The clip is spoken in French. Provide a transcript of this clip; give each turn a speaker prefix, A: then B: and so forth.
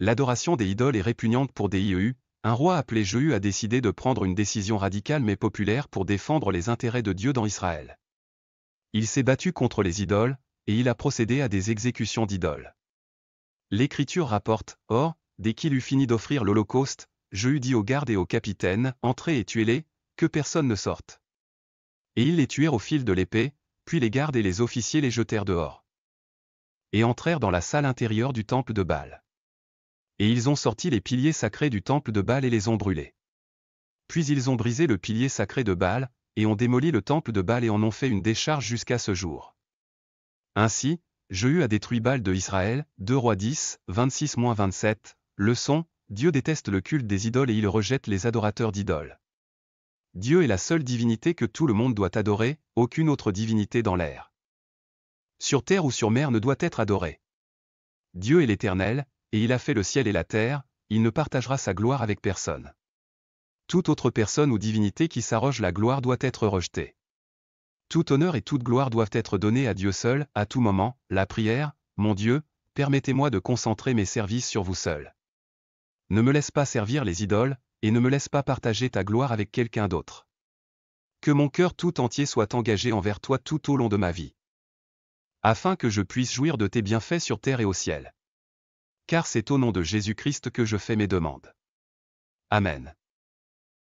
A: L'adoration des idoles est répugnante pour des e un roi appelé Jehu a décidé de prendre une décision radicale mais populaire pour défendre les intérêts de Dieu dans Israël. Il s'est battu contre les idoles, et il a procédé à des exécutions d'idoles. L'Écriture rapporte, Or, dès qu'il eut fini d'offrir l'Holocauste, Jehu dit aux gardes et aux capitaines, Entrez et tuez-les, que personne ne sorte. Et ils les tuèrent au fil de l'épée, puis les gardes et les officiers les jetèrent dehors. Et entrèrent dans la salle intérieure du temple de Baal et ils ont sorti les piliers sacrés du temple de Baal et les ont brûlés. Puis ils ont brisé le pilier sacré de Baal, et ont démoli le temple de Baal et en ont fait une décharge jusqu'à ce jour. Ainsi, Jehu a détruit Baal de Israël, 2 Rois 10, 26-27, leçon, Dieu déteste le culte des idoles et il rejette les adorateurs d'idoles. Dieu est la seule divinité que tout le monde doit adorer, aucune autre divinité dans l'air. Sur terre ou sur mer ne doit être adorée. Dieu est l'Éternel, et il a fait le ciel et la terre, il ne partagera sa gloire avec personne. Toute autre personne ou divinité qui s'arroge la gloire doit être rejetée. Tout honneur et toute gloire doivent être donnés à Dieu seul, à tout moment, la prière, mon Dieu, permettez-moi de concentrer mes services sur vous seul. Ne me laisse pas servir les idoles, et ne me laisse pas partager ta gloire avec quelqu'un d'autre. Que mon cœur tout entier soit engagé envers toi tout au long de ma vie. Afin que je puisse jouir de tes bienfaits sur terre et au ciel car c'est au nom de Jésus-Christ que je fais mes demandes. Amen.